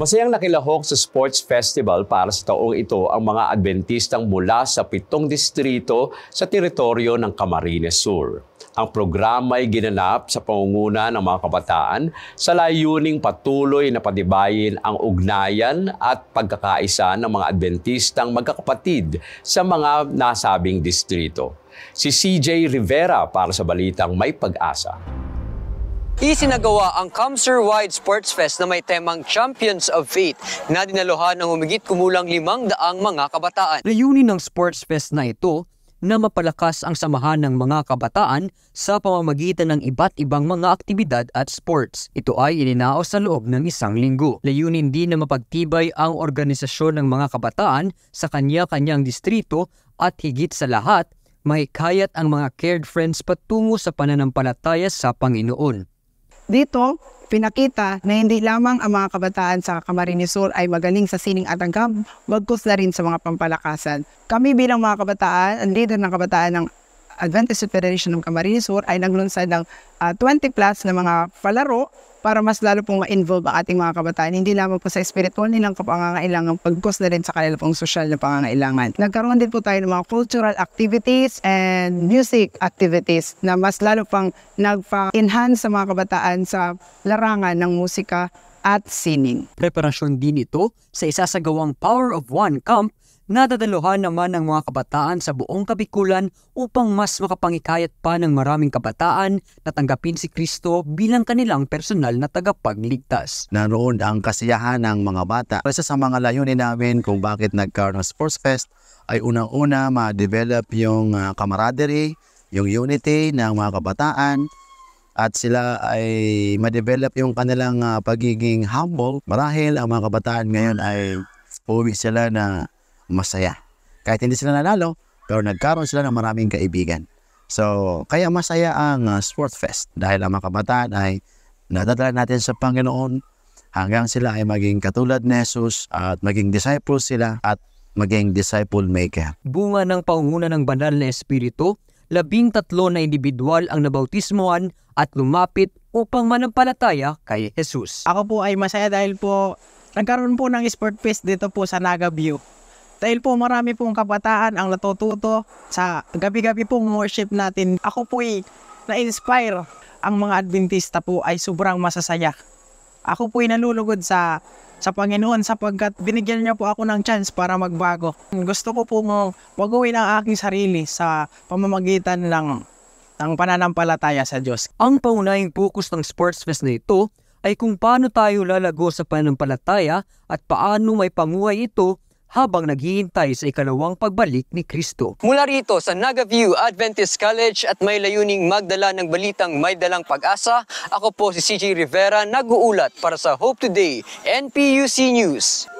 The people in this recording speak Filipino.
Masayang nakilahok sa sports festival para sa taong ito ang mga Adventistang mula sa pitong distrito sa teritoryo ng Camarines Sur. Ang programa ay ginanap sa pangunguna ng mga kabataan sa layuning patuloy na padibayin ang ugnayan at pagkakaisa ng mga Adventistang magkakapatid sa mga nasabing distrito. Si CJ Rivera para sa Balitang May Pag-asa. Isinagawa ang Comser wide Sports Fest na may temang Champions of Faith na dinaluhan ng humigit kumulang limang daang mga kabataan. Layunin ng Sports Fest na ito na mapalakas ang samahan ng mga kabataan sa pamamagitan ng iba't ibang mga aktibidad at sports. Ito ay ininao sa loob ng isang linggo. Layunin din na mapagtibay ang organisasyon ng mga kabataan sa kanya-kanyang distrito at higit sa lahat, mahikayat ang mga cared friends patungo sa pananampalataya sa Panginoon. Dito, pinakita na hindi lamang ang mga kabataan sa Camarines Sur ay magaling sa sining at angkap, bagkus na rin sa mga pampalakasan. Kami bilang mga kabataan, ang leader ng kabataan ng Adventist Federation ng Camarines Sur ay naglunsad ng uh, ah, 20 plus na mga palaro para mas lalo pong ma-involve ang ating mga kabataan, hindi lamang po sa spiritual nilang pangangailangan, pagkos na rin sa kanila pong social na pangangailangan. Nagkaroon din po tayo ng mga cultural activities and music activities na mas lalo pang nagpa-enhance sa mga kabataan sa larangan ng musika at sining. Preparasyon din ito sa isa sa gawang Power of One Camp Nadadaluhan naman ng mga kabataan sa buong kabikulan upang mas makapangikayat pa ng maraming kabataan na tanggapin si Kristo bilang kanilang personal na tagapagligtas. Naroon ang kasiyahan ng mga bata. Kasi sa mga layunin namin kung bakit nagkaroon ng Sports Fest ay unang-una ma-develop yung ah, camaraderie, yung unity ng mga kabataan, at sila ay ma-develop yung kanilang ah, pagiging humble. Marahil ang mga kabataan ngayon ay uwi sila na masaya. Kahit hindi sila nanalo, pero nagkaroon sila ng maraming kaibigan. So, kaya masaya ang uh, Sport Fest dahil ang mga kabataan ay nadadala natin sa Panginoon hanggang sila ay maging katulad ni Jesus at maging disciples sila at maging disciple maker. Bunga ng pangunguna ng banal na Espiritu, labing tatlo na individual ang nabautismohan at lumapit upang manampalataya kay Jesus. Ako po ay masaya dahil po nagkaroon po ng sport fest dito po sa Naga View. Dahil po marami pong kabataan ang natututo sa gabi-gabi pong worship natin. Ako po'y na-inspire ang mga Adventista po ay sobrang masasaya. Ako po'y nalulugod sa sa Panginoon sapagkat binigyan niya po ako ng chance para magbago. Gusto ko po maguhin ang aking sarili sa pamamagitan ng, ng pananampalataya sa Diyos. Ang paunahing focus ng Sports Fest na ito ay kung paano tayo lalago sa pananampalataya at paano may pamuhay ito habang naghihintay sa ikalawang pagbalik ni Kristo. Mula rito sa Nagaview Adventist College at may layuning magdala ng balitang may dalang pag-asa, ako po si CJ Rivera nag-uulat para sa Hope Today, NPUC News.